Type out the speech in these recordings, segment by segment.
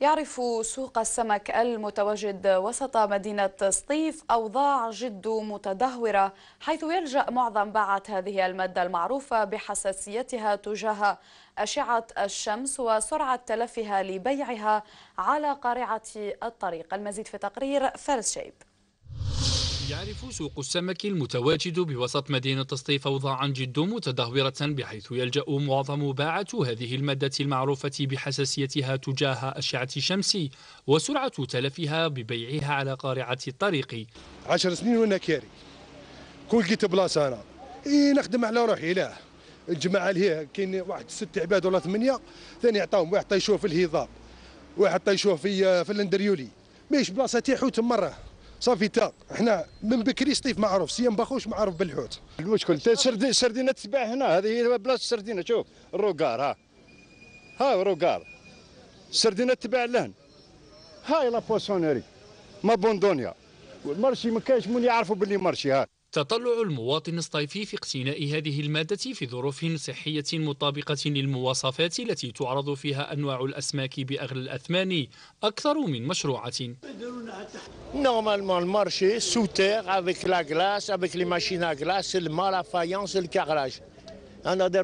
يعرف سوق السمك المتواجد وسط مدينة سطيف أوضاع جد متدهورة حيث يلجأ معظم باعة هذه المادة المعروفة بحساسيتها تجاه أشعة الشمس وسرعة تلفها لبيعها على قارعة الطريق المزيد في تقرير فارس شيب يعرف سوق السمك المتواجد بوسط مدينة سطي أوضاعا جد متدهورة بحيث يلجأ معظم باعة هذه المادة المعروفة بحساسيتها تجاه أشعة الشمس وسرعة تلفها ببيعها على قارعة الطريق عشر سنين وأنا كاري كون لقيت بلاصة أنا إيه نخدم على روحي لا الجماعة اللي كاين واحد ست عباد ولا ثمانية ثاني عطاهم واحد طيشوه في الهضاب واحد طيشوه في آه، في الاندريولي ماهيش بلاصة تيحو تمره صافي تا حنا من بكري سطيف معروف سيام باخوش معروف بالحوت المشكل تا سردين سردينه تتباع هنا هذه هي بلاصه السردينه شوف الروكار ها ها الروكار السردينه تتباع لهن هاي لا بوسونيري ما بوندونيا والمرشي ما كاينش من يعرفوا باللي مرشي ها تطلع المواطن الصيفي في اقتناء هذه المادة في ظروف صحية مطابقة للمواصفات التي تعرض فيها أنواع الأسماك بأغلى الأثمان أكثر من مشروعة Normalement, le marché, sous terre, avec la glace, avec les machines à glace, le à la faïence, le carrelage. On a des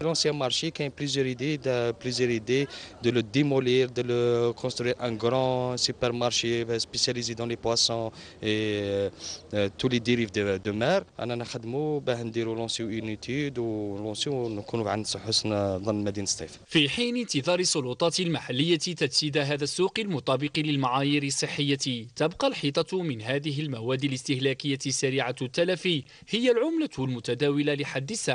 L'ancien marché qui a plusieurs idées, de, plusieurs idées de le démolir, de le construire un grand supermarché euh, spécialisé dans les poissons et euh, euh, tous les dérives de, de mer. أنا نخدموا باه نديروا لونسيو اون ايتيود ولونسيو نكونوا عند حسن ظن مدينه سطيف. في حين انتظار السلطات المحليه تجسيد هذا السوق المطابق للمعايير الصحيه، تبقى الحيطه من هذه المواد الاستهلاكيه سريعه التلف هي العمله المتداوله لحد الساعه.